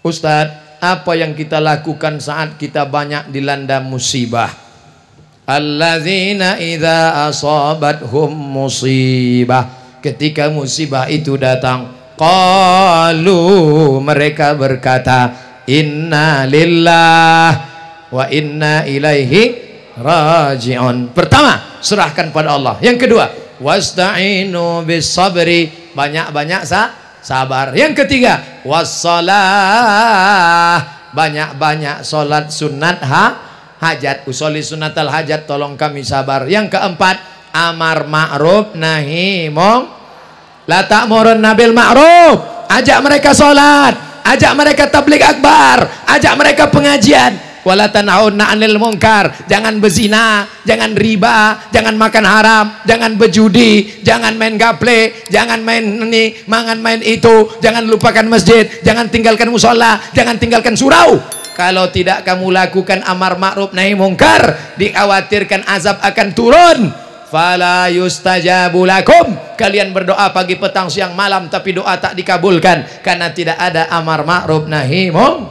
Ustadz, apa yang kita lakukan saat kita banyak dilanda musibah? Alladzina idza asabathum musibah. Ketika musibah itu datang, qalu mereka berkata, inna lillah wa inna ilaihi rajiun. Pertama, serahkan pada Allah. Yang kedua, wasta'inu bis sabri. Banyak-banyak sa sabar. Yang ketiga, wassalah. Banyak-banyak solat sunat ha, hajat. Usoli sunat al hajat, tolong kami sabar. Yang keempat, amar ma'ruf nahi mong. Latak moron nabil ma'ruf. Ajak mereka solat. Ajak mereka tablik akbar. Ajak mereka pengajian wala tanahunna anil mungkar jangan berzina, jangan riba jangan makan haram jangan berjudi jangan main gaple jangan main ini mangan main itu jangan lupakan masjid jangan tinggalkan musola jangan tinggalkan surau kalau tidak kamu lakukan amar ma'ruf nahi mungkar dikhawatirkan azab akan turun fala yustajabu lakum kalian berdoa pagi petang siang malam tapi doa tak dikabulkan karena tidak ada amar ma'ruf nahi mungkar